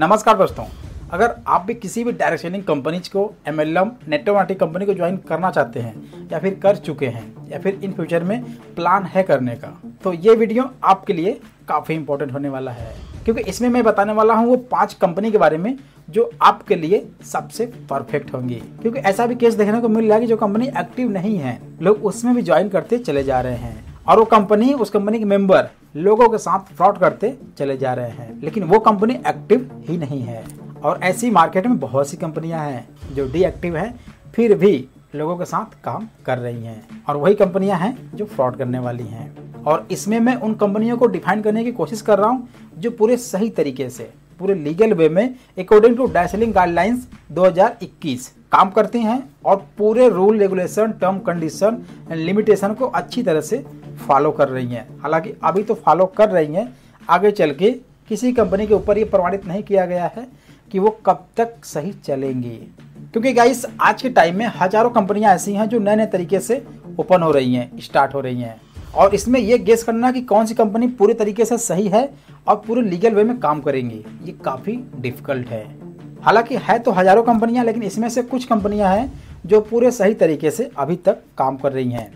नमस्कार दोस्तों अगर आप भी किसी भी डायरेक्ट सेलिंग कंपनीज को एम एल एम नेटोमेटिक कंपनी को ज्वाइन करना चाहते हैं या फिर कर चुके हैं या फिर इन फ्यूचर में प्लान है करने का तो ये वीडियो आपके लिए काफ़ी इंपॉर्टेंट होने वाला है क्योंकि इसमें मैं बताने वाला हूँ वो पांच कंपनी के बारे में जो आपके लिए सबसे परफेक्ट होंगी क्योंकि ऐसा भी केस देखने को मिल रहा है कि जो कंपनी एक्टिव नहीं है लोग उसमें भी ज्वाइन करते चले जा रहे हैं और वो कंपनी उस कंपनी के मेंबर लोगों के साथ फ्रॉड करते चले जा रहे हैं लेकिन वो कंपनी एक्टिव ही नहीं है और ऐसी मार्केट में बहुत सी कंपनियां हैं जो डीएक्टिव है फिर भी लोगों के साथ काम कर रही हैं और वही कंपनियां हैं जो फ्रॉड करने वाली हैं और इसमें मैं उन कंपनियों को डिफाइन करने की कोशिश कर रहा हूँ जो पूरे सही तरीके से पूरे लीगल वे में अकॉर्डिंग टू डाइसलिंग गाइडलाइंस 2021 काम करते हैं और पूरे rule regulation term condition and limitation को अच्छी तरह से फॉलो कर रही हैं हालांकि अभी तो फॉलो कर रही हैं आगे चल के किसी कंपनी के ऊपर ये प्रमाणित नहीं किया गया है कि वो कब तक सही चलेंगी क्योंकि गाइस आज के टाइम में हजारों कंपनियां ऐसी हैं जो नए नए तरीके से ओपन हो रही हैं स्टार्ट हो रही हैं और इसमें यह गेस करना कि कौन सी कंपनी पूरे तरीके से सही है और पूरे लीगल वे में काम करेंगी ये काफ़ी डिफिकल्ट है हालांकि है तो हज़ारों कंपनियां लेकिन इसमें से कुछ कंपनियां हैं जो पूरे सही तरीके से अभी तक काम कर रही हैं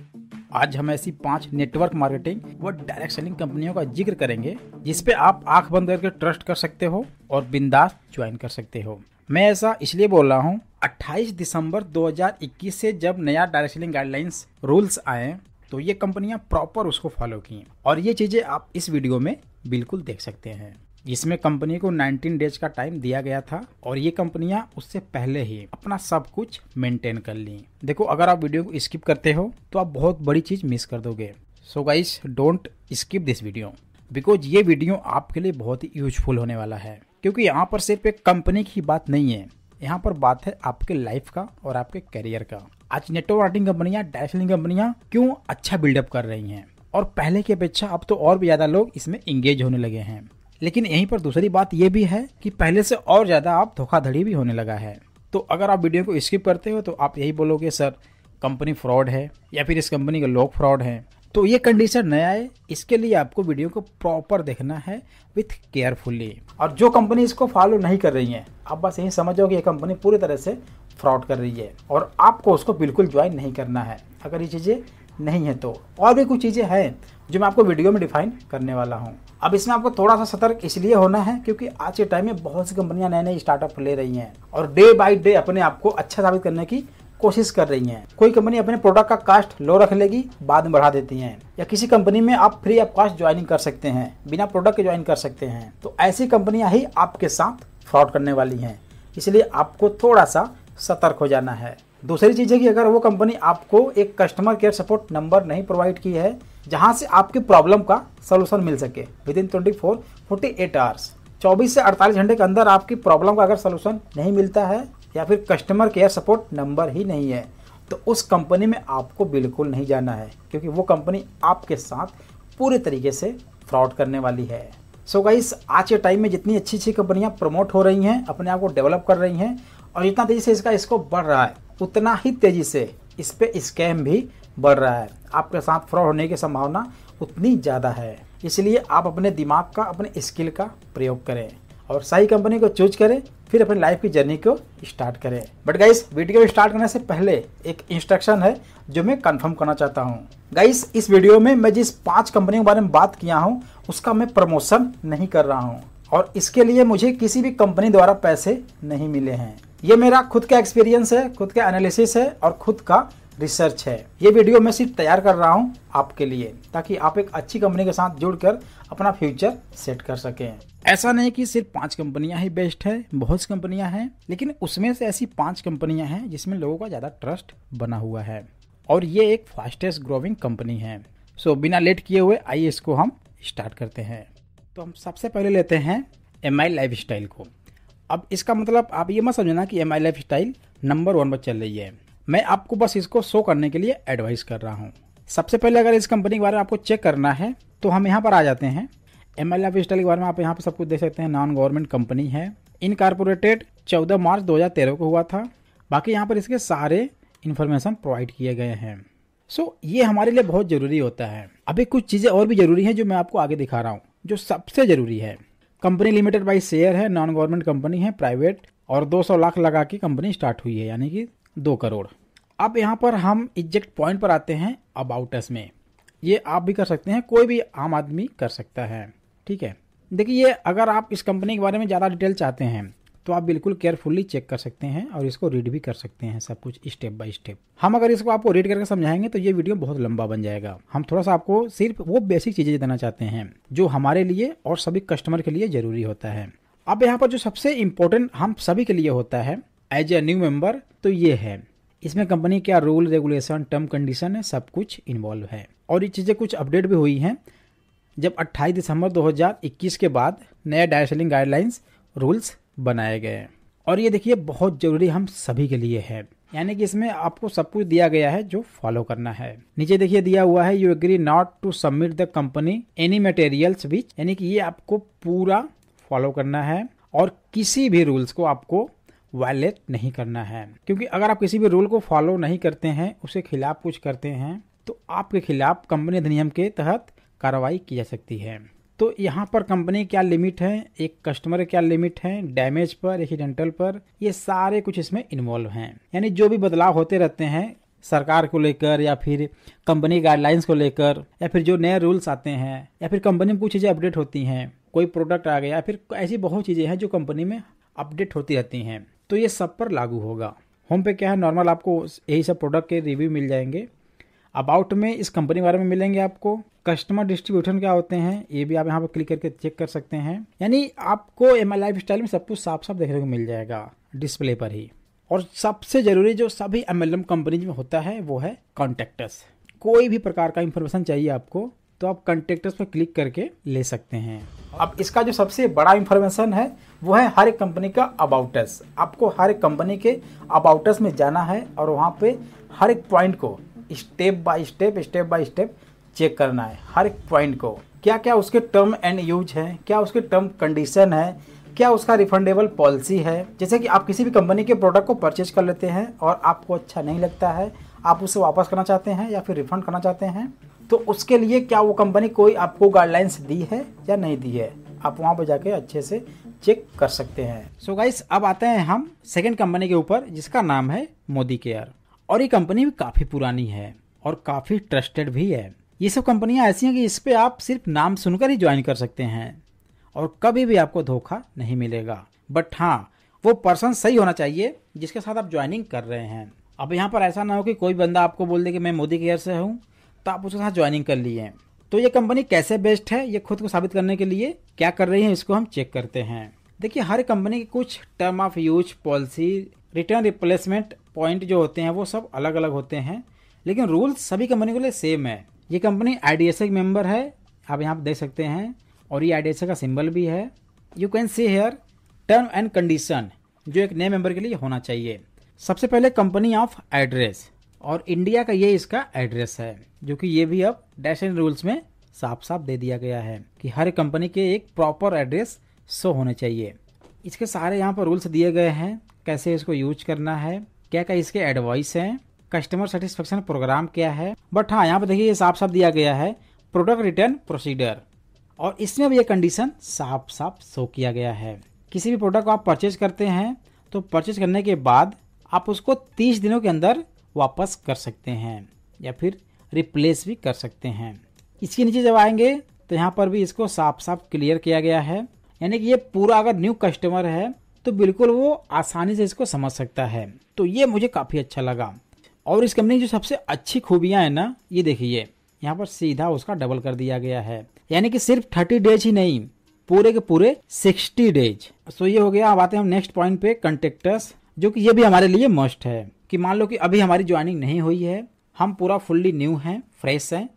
आज हम ऐसी पांच नेटवर्क मार्केटिंग व डायरेक्ट सेलिंग कंपनियों का जिक्र करेंगे जिसपे आप आंख बंद करके ट्रस्ट कर सकते हो और बिंदास ज्वाइन कर सकते हो मैं ऐसा इसलिए बोल रहा हूँ 28 दिसंबर 2021 से जब नया डायरेक्ट सेलिंग गाइडलाइंस रूल्स आए तो ये कंपनियां प्रॉपर उसको फॉलो की हैं और ये चीज़ें आप इस वीडियो में बिल्कुल देख सकते हैं इसमें कंपनी को 19 डेज का टाइम दिया गया था और ये कंपनियां उससे पहले ही अपना सब कुछ मेंटेन कर ली देखो अगर आप वीडियो को स्किप करते हो तो आप बहुत बड़ी चीज़ मिस कर दोगे so guys don't skip this video because ये वीडियो आपके लिए बहुत ही यूजफुल होने वाला है क्योंकि यहाँ पर सिर्फ एक कंपनी की बात नहीं है यहाँ पर बात है आपके लाइफ का और आपके करियर का आज नेटवर्क मार्केटिंग कंपनियां डायरेक्शनिंग कंपनियां क्यों अच्छा बिल्डअप कर रही हैं और पहले की अपेक्षा अब तो और भी ज़्यादा लोग इसमें इंगेज होने लगे हैं लेकिन यहीं पर दूसरी बात यह भी है कि पहले से और ज़्यादा आप धोखाधड़ी भी होने लगा है तो अगर आप वीडियो को स्किप करते हो तो आप यही बोलोगे सर कंपनी फ्रॉड है या फिर इस कंपनी के लोग फ्रॉड हैं तो ये कंडीशन नया है इसके लिए आपको वीडियो को प्रॉपर देखना है विथ केयरफुली और जो कंपनी इसको फॉलो नहीं कर रही है आप बस यही समझो कि ये कंपनी पूरी तरह से फ्रॉड कर रही है और आपको उसको बिल्कुल ज्वाइन नहीं करना है अगर ये चीज़ें नहीं है तो और भी कुछ चीज़ें हैं जो मैं आपको वीडियो में डिफाइन करने वाला हूँ अब इसमें आपको थोड़ा सा सतर्क इसलिए होना है क्योंकि आज के टाइम में बहुत सी कंपनियां नए नए स्टार्टअप ले रही हैं और डे बाई डे अपने आप को अच्छा साबित करने की कोशिश कर रही हैं कोई कंपनी अपने प्रोडक्ट का कास्ट लो रख लेगी बाद में बढ़ा देती हैं या किसी कंपनी में आप फ्री ऑफ कास्ट ज्वाइनिंग कर सकते हैं बिना प्रोडक्ट के ज्वाइन कर सकते हैं तो ऐसी कंपनियां ही आपके साथ फ्रॉड करने वाली हैं इसलिए आपको थोड़ा सा सतर्क हो जाना है दूसरी चीज़ है कि अगर वो कंपनी आपको एक कस्टमर केयर सपोर्ट नंबर नहीं प्रोवाइड की है जहाँ से आपकी प्रॉब्लम का सोल्यूशन मिल सके within twenty four forty eight hours चौबीस से अड़तालीस घंटे के अंदर आपकी प्रॉब्लम का अगर सोल्यूशन नहीं मिलता है या फिर कस्टमर केयर सपोर्ट नंबर ही नहीं है तो उस कंपनी में आपको बिल्कुल नहीं जाना है क्योंकि वो कंपनी आपके साथ पूरे तरीके से फ्रॉड करने वाली है सो so गाइस आज के टाइम में जितनी अच्छी अच्छी कंपनियां प्रमोट हो रही हैं अपने आप को डेवलप कर रही हैं और जितना तेज़ी से इसका इसको बढ़ रहा है उतना ही तेज़ी से इस पर स्कैम भी बढ़ रहा है आपके साथ फ्रॉड होने की संभावना उतनी ज़्यादा है इसलिए आप अपने दिमाग का अपने स्किल का प्रयोग करें और सही कंपनी को चूज करें फिर अपने लाइफ की जर्नी को स्टार्ट करें बट गाइस वीडियो स्टार्ट करने से पहले एक इंस्ट्रक्शन है जो मैं कंफर्म करना चाहता हूँ गाइस इस वीडियो में मैं जिस पांच कंपनियों के बारे में बात किया हूँ उसका मैं प्रमोशन नहीं कर रहा हूँ और इसके लिए मुझे किसी भी कंपनी द्वारा पैसे नहीं मिले हैं ये मेरा खुद का एक्सपीरियंस है खुद का एनालिसिस है और खुद का रिसर्च है ये वीडियो मैं सिर्फ तैयार कर रहा हूँ आपके लिए ताकि आप एक अच्छी कंपनी के साथ जुड़कर अपना फ्यूचर सेट कर सकें ऐसा नहीं कि सिर्फ पांच कंपनियां ही बेस्ट है बहुत सी कंपनियां हैं लेकिन उसमें से ऐसी पांच कंपनियां हैं जिसमें लोगों का ज़्यादा ट्रस्ट बना हुआ है और ये एक फास्टेस्ट ग्रोविंग कंपनी है सो बिना लेट किए हुए आइए इसको हम स्टार्ट करते हैं तो हम सबसे पहले लेते हैं एम आई लाइफ स्टाइल को अब इसका मतलब आप ये मत समझना कि M I lifestyle number one पर चल रही है मैं आपको बस इसको शो करने के लिए एडवाइस कर रहा हूँ सबसे पहले अगर इस कंपनी के बारे में आपको चेक करना है तो हम यहाँ पर आ जाते हैं एम एल के बारे में आप यहाँ पर सब कुछ देख सकते हैं नॉन गवर्नमेंट कंपनी है इनकारपोरेटेड चौदह मार्च दो को हुआ था बाकी यहाँ पर इसके सारे इन्फॉर्मेशन प्रोवाइड किए गए हैं सो so, ये हमारे लिए बहुत ज़रूरी होता है अभी कुछ चीज़ें और भी ज़रूरी हैं जो मैं आपको आगे दिखा रहा हूँ जो सबसे ज़रूरी है कंपनी लिमिटेड बाई शेयर है नॉन गवर्नमेंट कंपनी है प्राइवेट और 200 लाख लगा के कंपनी स्टार्ट हुई है यानी कि दो करोड़ अब यहाँ पर हम एग्जैक्ट पॉइंट पर आते हैं अबाउट अस में ये आप भी कर सकते हैं कोई भी आम आदमी कर सकता है ठीक है देखिए ये अगर आप इस कंपनी के बारे में ज़्यादा डिटेल चाहते हैं तो आप बिल्कुल केयरफुली चेक कर सकते हैं और इसको रीड भी कर सकते हैं सब कुछ स्टेप बाय स्टेप हम अगर इसको आपको रीड करके समझाएंगे तो ये वीडियो बहुत लंबा बन जाएगा हम थोड़ा सा आपको सिर्फ वो बेसिक चीज़ें देना चाहते हैं जो हमारे लिए और सभी कस्टमर के लिए ज़रूरी होता है अब यहाँ पर जो सबसे इम्पोर्टेंट हम सभी के लिए होता है एज ए न्यू मेंबर तो ये है इसमें कंपनी क्या रूल रेगुलेशन टर्म कंडीशन है सब कुछ इन्वॉल्व है और ये चीज़ें कुछ अपडेट भी हुई हैं जब 28 दिसंबर 2021 के बाद नया डायर सेलिंग गाइडलाइंस रूल्स बनाए गए हैं और ये देखिए बहुत ज़रूरी हम सभी के लिए है यानी कि इसमें आपको सब कुछ दिया गया है जो फॉलो करना है नीचे देखिए दिया हुआ है you agree not to submit the company any materials which यानी कि ये आपको पूरा फॉलो करना है और किसी भी रूल्स को आपको वायलेट नहीं करना है क्योंकि अगर आप किसी भी रूल को फॉलो नहीं करते हैं उसके खिलाफ कुछ करते हैं तो आपके खिलाफ कंपनी अधिनियम के तहत कार्रवाई की जा सकती है तो यहाँ पर कंपनी क्या लिमिट है एक कस्टमर क्या लिमिट है डैमेज पर एक्सीडेंटल पर ये सारे कुछ इसमें इन्वॉल्व हैं यानी जो भी बदलाव होते रहते हैं सरकार को लेकर या फिर कंपनी गाइडलाइंस को लेकर या फिर जो नए रूल्स आते हैं या फिर कंपनी में कुछ चीज़ें अपडेट होती हैं कोई प्रोडक्ट आ गया या फिर ऐसी बहुत चीज़ें हैं जो कंपनी में अपडेट होती रहती हैं तो ये सब पर लागू होगा होम पे क्या है नॉर्मल आपको यही सब प्रोडक्ट के रिव्यू मिल जाएंगे अबाउट में इस कंपनी बारे में मिलेंगे आपको कस्टमर डिस्ट्रीब्यूशन क्या होते हैं ये भी आप यहाँ पर क्लिक करके चेक कर सकते हैं यानी आपको एम लाइफ स्टाइल में सब कुछ साफ साफ देखने को मिल जाएगा डिस्प्ले पर ही और सबसे ज़रूरी जो सभी एम एल कंपनीज में होता है वो है कॉन्टेक्टस कोई भी प्रकार का इन्फॉर्मेशन चाहिए आपको तो आप कंटेक्टर्स पर क्लिक करके ले सकते हैं अब इसका जो सबसे बड़ा इन्फॉर्मेशन है वो है हर एक कंपनी का अबाउटस आपको हर एक कंपनी के अबाउटस में जाना है और वहाँ पे हर एक पॉइंट को step by step step by step check करना है हर एक पॉइंट को क्या क्या उसके टर्म एंड यूज है क्या उसके टर्म कंडीशन है क्या उसका रिफंडेबल पॉलिसी है जैसे कि आप किसी भी कंपनी के प्रोडक्ट को परचेज कर लेते हैं और आपको अच्छा नहीं लगता है आप उसे वापस करना चाहते हैं या फिर रिफंड करना चाहते हैं तो उसके लिए क्या वो कंपनी कोई आपको गाइडलाइंस दी है या नहीं दी है आप वहाँ पर जाके अच्छे से चेक कर सकते हैं सो so गाइस अब आते हैं हम सेकेंड कंपनी के ऊपर जिसका नाम है मोदी केयर और ये कंपनी भी काफ़ी पुरानी है और काफ़ी ट्रस्टेड भी है ये सब कंपनियाँ ऐसी हैं कि इस पर आप सिर्फ नाम सुनकर ही ज्वाइन कर सकते हैं और कभी भी आपको धोखा नहीं मिलेगा बट हाँ वो पर्सन सही होना चाहिए जिसके साथ आप ज्वाइनिंग कर रहे हैं अब यहाँ पर ऐसा ना हो कि कोई बंदा आपको बोल दे कि मैं मोदी केयर से हूँ तो आप उसके साथ ज्वाइनिंग कर लिए तो ये कंपनी कैसे बेस्ट है ये खुद को साबित करने के लिए क्या कर रही है इसको हम चेक करते हैं देखिए हर कंपनी की कुछ term of use policy return replacement point जो होते हैं वो सब अलग अलग होते हैं लेकिन रूल्स सभी कंपनी के लिए सेम है ये कंपनी आई डी मेंबर है आप यहाँ पर देख सकते हैं और ये आई का सिंबल भी है you can see here term and condition जो एक नए मेंबर के लिए होना चाहिए सबसे पहले कंपनी ऑफ एड्रेस और इंडिया का ये इसका एड्रेस है जो कि ये भी अब डैश एंड रूल्स में साफ साफ दे दिया गया है कि हर कंपनी के एक प्रॉपर एड्रेस शो होने चाहिए इसके सारे यहाँ पर रूल्स दिए गए हैं कैसे इसको यूज करना है क्या क्या इसके एडवाइस हैं कस्टमर सेटिस्फेक्शन प्रोग्राम क्या है बट हाँ यहाँ पर देखिए ये साफ साफ दिया गया है प्रोडक्ट रिटर्न प्रोसीडर और इसमें भी ये कंडीशन साफ साफ शो किया गया है किसी भी प्रोडक्ट को आप परचेज करते हैं तो परचेज करने के बाद आप उसको तीस दिनों के अंदर वापस कर सकते हैं या फिर रिप्लेस भी कर सकते हैं इसके नीचे जब आएंगे तो यहाँ पर भी इसको साफ साफ क्लियर किया गया है यानी कि ये पूरा अगर न्यू कस्टमर है तो बिल्कुल वो आसानी से इसको समझ सकता है तो ये मुझे काफ़ी अच्छा लगा और इस कंपनी की जो सबसे अच्छी खूबियाँ हैं ना ये देखिए यहाँ पर सीधा उसका डबल कर दिया गया है यानी कि सिर्फ थर्टी डेज ही नहीं पूरे के पूरे सिक्सटी डेज सो ये हो गया अब आते हैं हम नेक्स्ट पॉइंट पे कंटेक्टर्स जो कि ये भी हमारे लिए मस्ट है कि मान लो कि अभी हमारी ज्वाइनिंग नहीं हुई है हम पूरा फुल्ली न्यू हैं फ्रेश हैं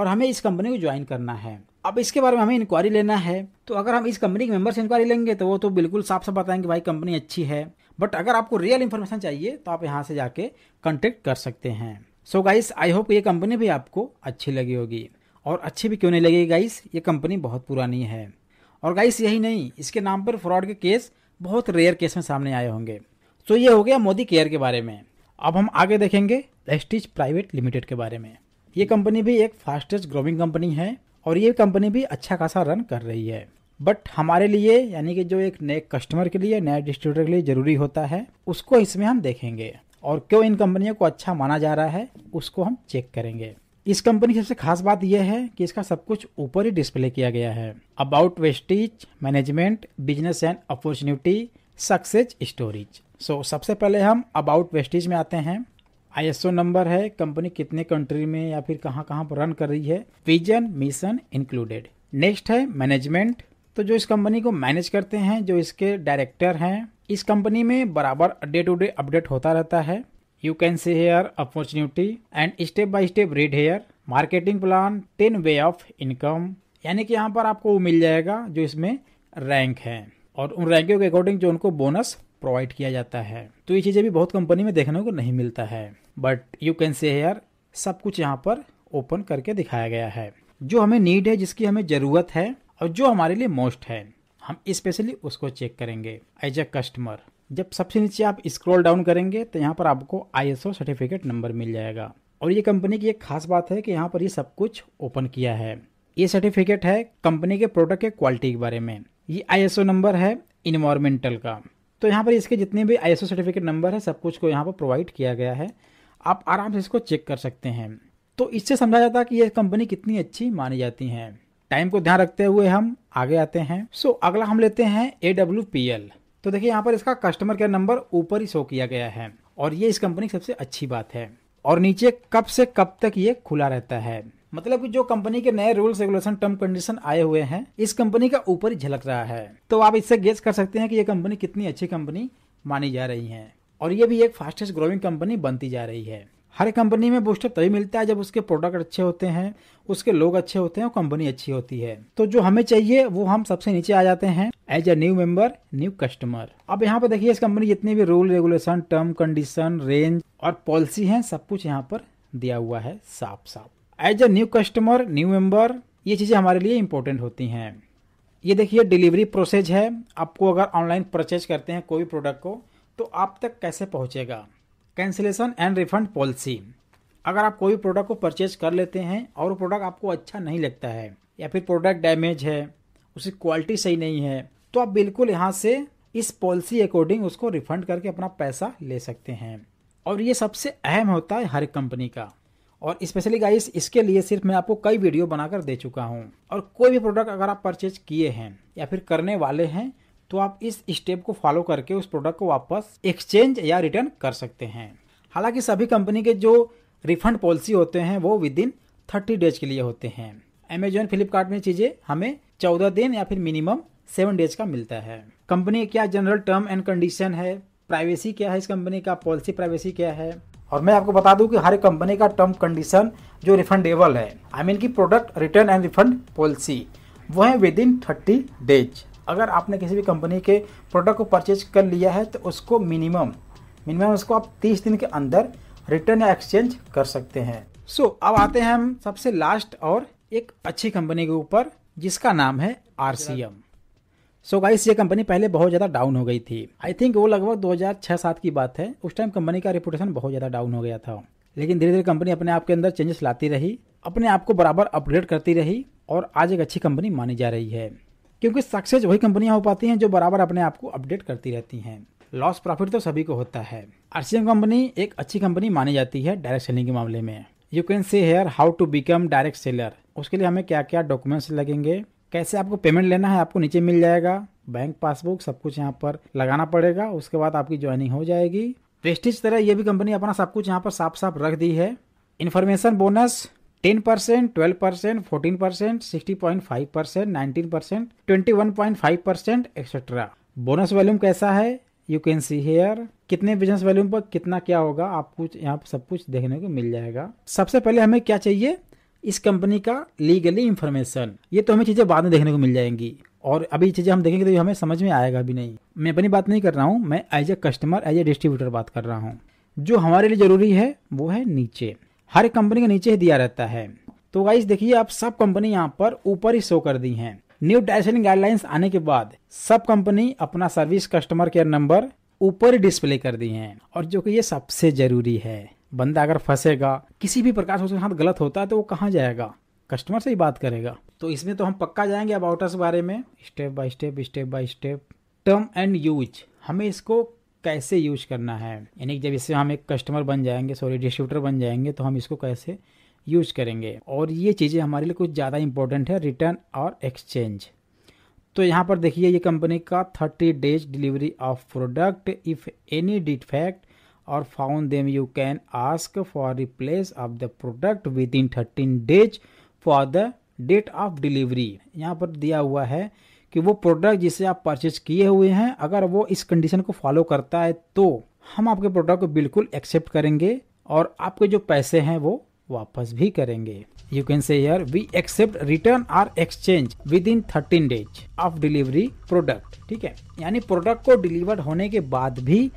और हमें इस कंपनी को ज्वाइन करना है अब इसके बारे में हमें इंक्वायरी लेना है तो अगर हम इस कंपनी के मेंबर से इंक्वायरी लेंगे तो वो तो बिल्कुल साफ साफ बताएंगे भाई कंपनी अच्छी है बट अगर आपको रियल इन्फॉर्मेशन चाहिए तो आप यहाँ से जाके कॉन्टेक्ट कर सकते हैं सो गाइस आई होप ये कंपनी भी आपको अच्छी लगी होगी और अच्छी भी क्यों नहीं लगेगी गाइस ये कंपनी बहुत पुरानी है और गाइस यही नहीं इसके नाम पर फ्रॉड के केस बहुत रेयर केस में सामने आए होंगे तो ये हो गया मोदी केयर के बारे में अब हम आगे देखेंगे एस्टिच प्राइवेट लिमिटेड के बारे में ये कंपनी भी एक फास्टेस्ट ग्रोविंग कंपनी है और ये कंपनी भी अच्छा खासा रन कर रही है बट हमारे लिए यानी कि जो एक नए कस्टमर के लिए नए डिस्ट्रीब्यूटर के लिए जरूरी होता है उसको इसमें हम देखेंगे और क्यों इन कंपनियों को अच्छा माना जा रहा है उसको हम चेक करेंगे इस कंपनी की सबसे खास बात यह है कि इसका सब कुछ ऊपर ही डिस्प्ले किया गया है about Vestige management business and opportunity success stories so so, सबसे पहले हम अबाउट वेस्टेज में आते हैं आई ओ नंबर है कंपनी कितने कंट्री में या फिर कहाँ कहाँ पर रन कर रही है विजन मिशन इंक्लूडेड नेक्स्ट है मैनेजमेंट तो जो इस कंपनी को मैनेज करते हैं जो इसके डायरेक्टर हैं इस कंपनी में बराबर डे टू डे अपडेट होता रहता है you can see here opportunity and step by step read here marketing plan ten way of income यानी कि यहाँ पर आपको वो मिल जाएगा जो इसमें रैंक है और उन रैंकों के अकॉर्डिंग जो उनको बोनस प्रोवाइड किया जाता है तो ये चीज़ें भी बहुत कंपनी में देखने को नहीं मिलता है बट यू कैन से हेयर सब कुछ यहाँ पर ओपन करके दिखाया गया है जो हमें नीड है जिसकी हमें ज़रूरत है और जो हमारे लिए मोस्ट है हम स्पेशली उसको चेक करेंगे एज अ कस्टमर जब सबसे नीचे आप स्क्रॉल डाउन करेंगे तो यहाँ पर आपको आईएसओ सर्टिफिकेट नंबर मिल जाएगा और ये कंपनी की एक खास बात है कि यहाँ पर ये सब कुछ ओपन किया है ये सर्टिफिकेट है कंपनी के प्रोडक्ट के क्वालिटी के बारे में ये आईएसओ नंबर है इन्वायरमेंटल का तो यहाँ पर इसके जितने भी आई सर्टिफिकेट नंबर है सब कुछ को यहाँ पर प्रोवाइड किया गया है आप आराम से इसको चेक कर सकते हैं तो इससे समझा जाता है कि ये कंपनी कितनी अच्छी मानी जाती है टाइम को ध्यान रखते हुए हम आगे आते हैं सो so, अगला हम लेते हैं ए डब्ल्यू पी एल तो देखिए यहाँ पर इसका कस्टमर केयर नंबर ऊपर ही शो किया गया है और ये इस कंपनी की सबसे अच्छी बात है और नीचे कब से कब तक ये खुला रहता है मतलब कि जो कंपनी के नए रूल्स रेगुलेशन टर्म कंडीशन आए हुए हैं इस कंपनी का ऊपर ही झलक रहा है तो आप इससे गेस कर सकते हैं कि ये कंपनी कितनी अच्छी कंपनी मानी जा रही है और ये भी एक फास्टेस्ट ग्रोइंग कंपनी बनती जा रही है हर कंपनी में बूस्टर तभी मिलता है जब उसके प्रोडक्ट अच्छे होते हैं उसके लोग अच्छे होते हैं और कंपनी अच्छी होती है तो जो हमें चाहिए वो हम सबसे नीचे आ जाते हैं as a new member new customer अब यहाँ पर देखिए इस कंपनी जितने भी rule regulation term condition range और पॉलिसी है सब कुछ यहाँ पर दिया हुआ है साफ साफ as a new customer new member ये चीज़ें हमारे लिए इम्पोर्टेंट होती हैं ये देखिए डिलीवरी प्रोसेस है आपको अगर ऑनलाइन परचेज करते हैं कोई प्रोडक्ट को तो आप तक कैसे पहुँचेगा कैंसिलेशन एंड रिफंड पॉलिसी अगर आप कोई प्रोडक्ट को परचेज कर लेते हैं और वो प्रोडक्ट आपको अच्छा नहीं लगता है या फिर प्रोडक्ट डैमेज है उसकी क्वालिटी सही नहीं है तो आप बिल्कुल यहाँ से इस पॉलिसी अकॉर्डिंग उसको रिफंड करके अपना पैसा ले सकते हैं और ये सबसे अहम होता है हर कंपनी का और स्पेशली गाइस इसके लिए सिर्फ मैं आपको कई वीडियो बनाकर दे चुका हूँ और कोई भी प्रोडक्ट अगर आप परचेज किए हैं या फिर करने वाले हैं तो आप इस स्टेप को फॉलो करके उस प्रोडक्ट को वापस एक्सचेंज या रिटर्न कर सकते हैं हालांकि सभी कंपनी के जो रिफंड पॉलिसी होते हैं वो विद इन थर्टी डेज के लिए होते हैं अमेजोन फ्लिपकार्ट में चीज़ें हमें चौदह दिन या फिर मिनिमम सेवन डेज का मिलता है कंपनी क्या जनरल टर्म एंड कंडीशन है प्राइवेसी क्या है इस कंपनी का पॉलिसी प्राइवेसी क्या है और मैं आपको बता दूं कि हर कंपनी का टर्म कंडीशन जो रिफंडेबल है आई I मीन mean की product return and refund policy वो है विद इन थर्टी डेज अगर आपने किसी भी कंपनी के प्रोडक्ट को परचेज कर लिया है तो उसको मिनिमम मिनिमम उसको आप तीस दिन के अंदर रिटर्न या एक्सचेंज कर सकते हैं सो so, अब आते हैं हम सबसे लास्ट और एक अच्छी कंपनी के ऊपर जिसका नाम है R C M so guys ये कंपनी पहले बहुत ज़्यादा डाउन हो गई थी आई थिंक वो लगभग 2006-7 की बात है उस टाइम कंपनी का रेपुटेशन बहुत ज़्यादा डाउन हो गया था लेकिन धीरे धीरे कंपनी अपने आप के अंदर चेंजेस लाती रही अपने आप को बराबर अपग्रेड करती रही और आज एक अच्छी कंपनी मानी जा रही है क्योंकि सक्सेस वही कंपनियां हो पाती हैं जो बराबर अपने आप को अपडेट करती रहती हैं लॉस प्रॉफिट तो सभी को होता है आरसीएम कंपनी एक अच्छी कंपनी मानी जाती है डायरेक्ट सेलिंग के मामले में यू कैन से here how to become direct seller उसके लिए हमें क्या क्या डॉक्यूमेंट्स लगेंगे कैसे आपको पेमेंट लेना है आपको नीचे मिल जाएगा बैंक पासबुक सब कुछ यहाँ पर लगाना पड़ेगा उसके बाद आपकी ज्वाइनिंग हो जाएगी प्रेस्टिज तरह ये भी कंपनी अपना सब कुछ यहाँ पर साफ साफ रख दी है information bonus ten percent twelve percent fourteen percent sixty point five percent nineteen percent twenty one point five percent etcetera bonus volume कैसा है यू कैन सी हेयर कितने बिजनेस वॉल्यूम पर कितना क्या होगा आप कुछ यहाँ सब कुछ देखने को मिल जाएगा सबसे पहले हमें क्या चाहिए इस कंपनी का लीगली इन्फॉर्मेशन ये तो हमें चीज़ें बाद में देखने को मिल जाएंगी और अभी चीज़ें हम देखेंगे तो ये हमें समझ में आएगा भी नहीं मैं अपनी बात नहीं कर रहा हूँ मैं as a customer as a distributor बात कर रहा हूँ जो हमारे लिए ज़रूरी है वो है नीचे हर कंपनी के नीचे ही दिया रहता है तो गाइस देखिए आप सब कंपनी यहाँ पर ऊपर ही शो कर दी है न्यू डायरेक्शन गाइडलाइंस आने के बाद सब कंपनी अपना सर्विस कस्टमर केयर नंबर ऊपर ही डिस्प्ले कर दी है और जो कि ये सबसे जरूरी है बंदा अगर फंसेगा किसी भी प्रकार से उसके साथ गलत होता है तो वो कहाँ जाएगा कस्टमर से ही बात करेगा तो इसमें तो हम पक्का जाएंगे अब आउटर्स बारे में step by step step by step term and use हमें इसको कैसे यूज करना है यानी जब इससे हम एक कस्टमर बन जाएंगे सॉरी डिस्ट्रीब्यूटर बन जाएंगे तो हम इसको कैसे यूज करेंगे और ये चीज़ें हमारे लिए कुछ ज़्यादा इंपॉर्टेंट है रिटर्न और एक्सचेंज तो यहाँ पर देखिए ये कंपनी का thirty days delivery of product if any defect or found them you can ask for replace of the product within 13 days for the date of delivery यहाँ पर दिया हुआ है कि वो प्रोडक्ट जिसे आप परचेज किए हुए हैं अगर वो इस कंडीशन को फॉलो करता है तो हम आपके प्रोडक्ट को बिल्कुल एक्सेप्ट करेंगे और आपके जो पैसे हैं वो वापस भी करेंगे यू कैन से here we accept return or exchange within thirteen days of delivery product ठीक है यानी प्रोडक्ट को डिलीवर होने के बाद भी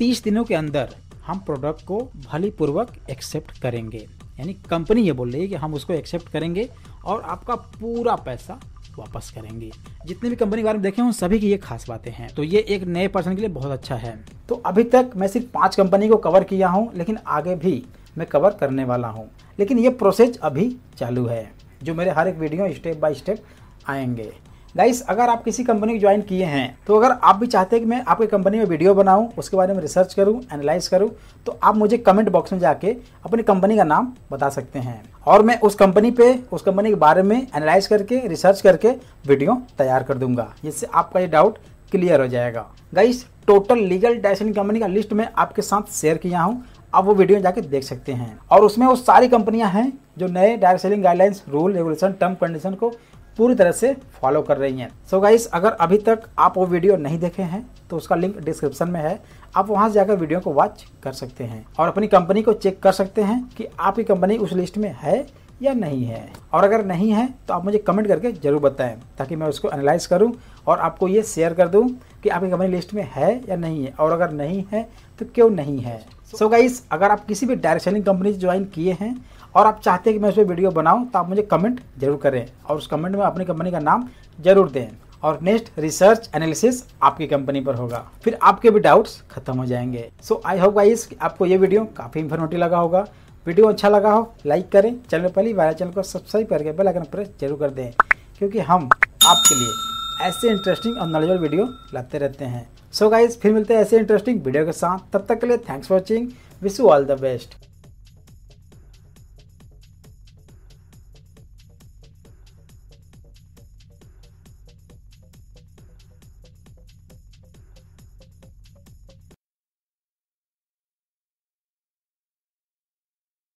तीस दिनों के अंदर हम प्रोडक्ट को भली पूर्वक एक्सेप्ट करेंगे यानी कंपनी ये बोल रही है कि हम उसको एक्सेप्ट करेंगे और आपका पूरा पैसा वापस करेंगे जितने भी कंपनी के बारे में देखे हूँ सभी की ये खास बातें हैं तो ये एक नए पर्सन के लिए बहुत अच्छा है तो अभी तक मैं सिर्फ पाँच कंपनी को कवर किया हूँ लेकिन आगे भी मैं कवर करने वाला हूँ लेकिन ये प्रोसेस अभी चालू है जो मेरे हर एक वीडियो स्टेप बाय स्टेप आएंगे गाइस अगर आप किसी कंपनी को ज्वाइन किए हैं तो अगर आप भी चाहते हैं कि मैं आपकी कंपनी में वीडियो बनाऊं उसके बारे में रिसर्च करूं एनालाइज करूं तो आप मुझे कमेंट बॉक्स में जाके अपनी कंपनी का नाम बता सकते हैं और मैं उस कंपनी पे उस कंपनी के बारे में एनालाइज करके रिसर्च करके वीडियो तैयार कर दूंगा जिससे आपका ये डाउट क्लियर हो जाएगा guys total legal decent company का लिस्ट मैं आपके साथ शेयर किया हूँ आप वो वीडियो जाके देख सकते हैं और उसमें वो सारी कंपनियां हैं जो नए direct selling guidelines rule regulation term condition को पूरी तरह से फॉलो कर रही हैं सो so गाइस अगर अभी तक आप वो वीडियो नहीं देखे हैं तो उसका लिंक डिस्क्रिप्शन में है आप वहां से जाकर वीडियो को वॉच कर सकते हैं और अपनी कंपनी को चेक कर सकते हैं कि आपकी कंपनी उस लिस्ट में है या नहीं है और अगर नहीं है तो आप मुझे कमेंट करके जरूर बताएं ताकि मैं उसको एनालाइज करूं और आपको ये शेयर कर दूं कि आपकी कंपनी लिस्ट में है या नहीं है और अगर नहीं है तो क्यों नहीं है सो so गाइस अगर आप किसी भी डायरेक्ट सेलिंग कंपनी ज्वाइन किए हैं और आप चाहते हैं कि मैं उस पर वीडियो बनाऊं तो आप मुझे कमेंट जरूर करें और उस कमेंट में अपनी कंपनी का नाम जरूर दें और नेक्स्ट रिसर्च एनालिसिस आपकी कंपनी पर होगा फिर आपके भी डाउट्स खत्म हो जाएंगे सो आई होप गाइस आपको ये वीडियो काफ़ी इन्फॉर्मेटिव लगा होगा वीडियो अच्छा लगा हो लाइक करें चैनल पहली बार चैनल को सब्सक्राइब करके बेल आइकन प्रेस जरूर कर दें क्योंकि हम आपके लिए ऐसे इंटरेस्टिंग और नॉलेजल वीडियो लाते रहते हैं सो so गाइज फिर मिलते हैं ऐसे इंटरेस्टिंग वीडियो के साथ तब तक के लिए thanks for watching wish you all the best